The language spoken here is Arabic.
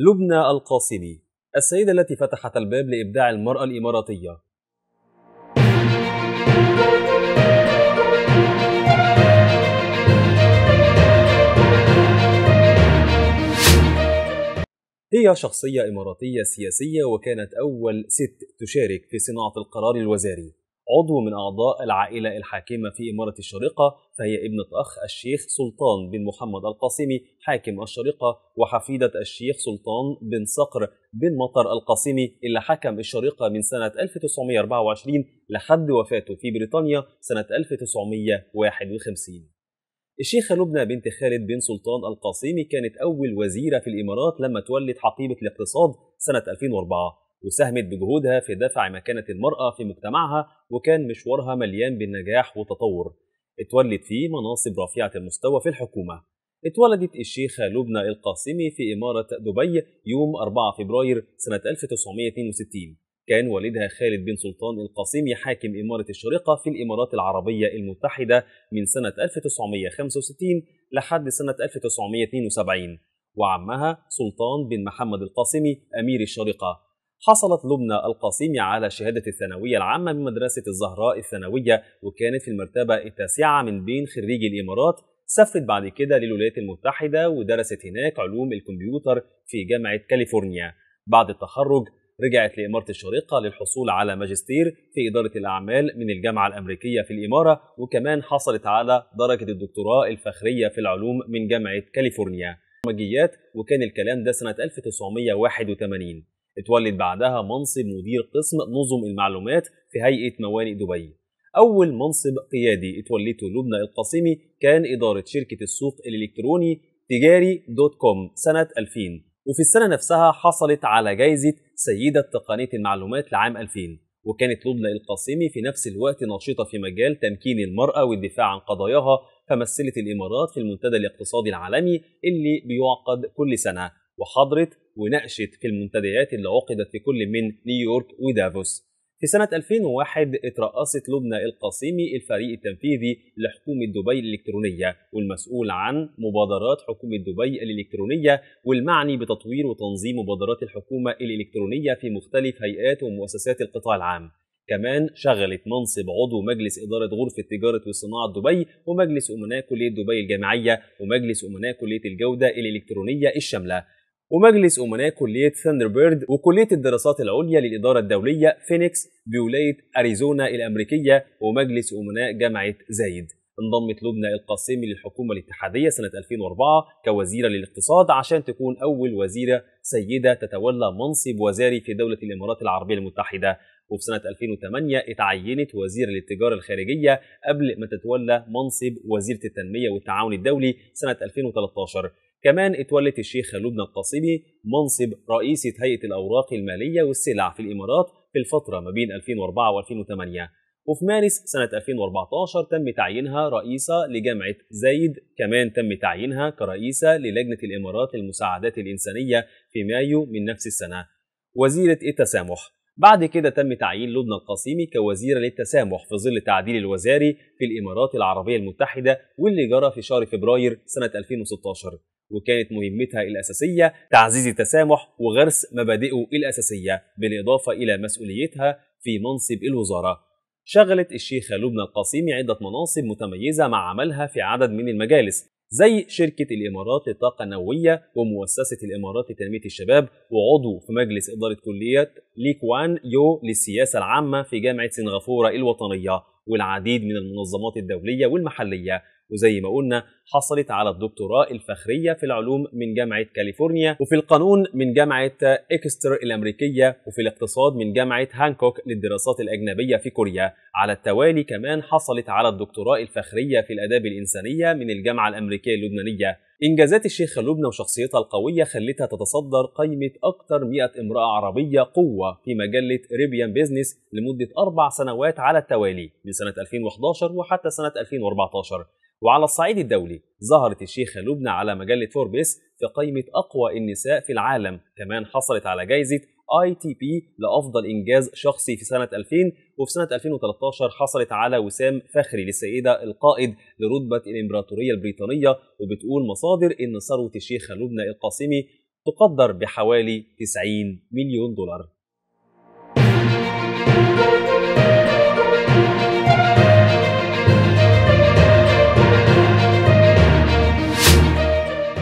لبنى القاسمي السيدة التي فتحت الباب لإبداع المرأة الإماراتية هي شخصية إماراتية سياسية وكانت أول ست تشارك في صناعة القرار الوزاري عضو من أعضاء العائلة الحاكمة في إمارة الشارقة فهي ابنة أخ الشيخ سلطان بن محمد القاسمي حاكم الشارقة وحفيدة الشيخ سلطان بن صقر بن مطر القاسمي اللي حكم الشارقة من سنة 1924 لحد وفاته في بريطانيا سنة 1951 الشيخة لبنى بنت خالد بن سلطان القاسمي كانت أول وزيرة في الإمارات لما تولت حقيبة الاقتصاد سنة 2004 وساهمت بجهودها في دفع مكانة المرأة في مجتمعها وكان مشوارها مليان بالنجاح والتطور اتولد فيه مناصب رفيعة المستوى في الحكومة اتولدت الشيخة لبنى القاسمي في إمارة دبي يوم 4 فبراير سنة 1962 كان والدها خالد بن سلطان القاسمي حاكم إمارة الشارقة في الإمارات العربية المتحدة من سنة 1965 لحد سنة 1972 وعمها سلطان بن محمد القاسمي أمير الشارقة حصلت لبنى القاسمي على شهادة الثانوية العامة من مدرسة الزهراء الثانوية وكانت في المرتبة التاسعة من بين خريجي الإمارات سافرت بعد كده للولايات المتحدة ودرست هناك علوم الكمبيوتر في جامعة كاليفورنيا بعد التخرج رجعت لإمارة الشارقة للحصول على ماجستير في إدارة الأعمال من الجامعة الأمريكية في الإمارة وكمان حصلت على درجة الدكتوراه الفخرية في العلوم من جامعة كاليفورنيا وكان الكلام ده سنة 1981 اتولد بعدها منصب مدير قسم نظم المعلومات في هيئة موانئ دبي أول منصب قيادي اتولته لبنى القاسمي كان إدارة شركة السوق الإلكتروني تجاري دوت كوم سنة 2000 وفي السنة نفسها حصلت على جائزة سيدة تقنية المعلومات لعام 2000 وكانت لبنى القاسمي في نفس الوقت نشيطة في مجال تمكين المرأة والدفاع عن قضاياها فمثلت الإمارات في المنتدى الاقتصادي العالمي اللي بيعقد كل سنة وحضرت وناقشت في المنتديات اللي عقدت في كل من نيويورك ودافوس في سنة 2001 اترأست لبنى القاسمي الفريق التنفيذي لحكومة دبي الإلكترونية والمسؤول عن مبادرات حكومة دبي الإلكترونية والمعني بتطوير وتنظيم مبادرات الحكومة الإلكترونية في مختلف هيئات ومؤسسات القطاع العام كمان شغلت منصب عضو مجلس إدارة غرفة تجارة وصناعة دبي ومجلس أمناء كلية دبي الجامعية ومجلس أمناء كلية الجودة الإلكترونية الشاملة ومجلس أمناء كلية ثاندربيرد وكلية الدراسات العليا للإدارة الدولية فينيكس بولاية أريزونا الأمريكية ومجلس أمناء جامعة زايد انضمت لبنى القاسمي للحكومة الاتحادية سنة 2004 كوزيرة للاقتصاد عشان تكون أول وزيرة سيدة تتولى منصب وزاري في دولة الإمارات العربية المتحدة وفي سنة 2008 اتعينت وزيرة للتجارة الخارجية قبل ما تتولى منصب وزيرة التنمية والتعاون الدولي سنة 2013 كمان اتولت الشيخ خالود القاسمي منصب رئيسة هيئة الأوراق المالية والسلع في الإمارات في الفترة ما بين 2004 و2008 وفي مارس سنة 2014 تم تعيينها رئيسة لجامعة زايد كمان تم تعيينها كرئيسة للجنة الإمارات للمساعدات الإنسانية في مايو من نفس السنة وزيرة التسامح بعد كده تم تعيين لبنى القاسمي كوزيرة للتسامح في ظل التعديل الوزاري في الإمارات العربية المتحدة واللي جرى في شهر فبراير سنة 2016 وكانت مهمتها الأساسية تعزيز التسامح وغرس مبادئه الأساسية بالإضافة إلى مسؤوليتها في منصب الوزارة شغلت الشيخة لبنى القاسمي عدة مناصب متميزة مع عملها في عدد من المجالس زي شركة الإمارات للطاقة النووية ومؤسسة الإمارات لتنمية الشباب وعضو في مجلس إدارة كلية ليكوان يو للسياسة العامة في جامعة سنغافورة الوطنية والعديد من المنظمات الدولية والمحلية وزي ما قلنا حصلت على الدكتوراه الفخرية في العلوم من جامعة كاليفورنيا وفي القانون من جامعة إكستر الأمريكية وفي الاقتصاد من جامعة هانكوك للدراسات الأجنبية في كوريا على التوالي كمان حصلت على الدكتوراه الفخرية في الآداب الإنسانية من الجامعة الأمريكية اللبنانية إنجازات الشيخة لبنى وشخصيتها القوية خلتها تتصدر قائمة أكثر 100 امرأة عربية قوة في مجلة ريبيان بيزنس لمدة أربع سنوات على التوالي من سنة 2011 وحتى سنة 2014 وعلى الصعيد الدولي ظهرت الشيخة لبنى على مجلة فوربس في قائمة أقوى النساء في العالم كمان حصلت على جائزة اي تي بي لافضل انجاز شخصي في سنه 2000 وفي سنه 2013 حصلت على وسام فخري للسيده القائد لرتبه الامبراطوريه البريطانيه وبتقول مصادر ان ثروه الشيخه لبنى القاسمي تقدر بحوالي 90 مليون دولار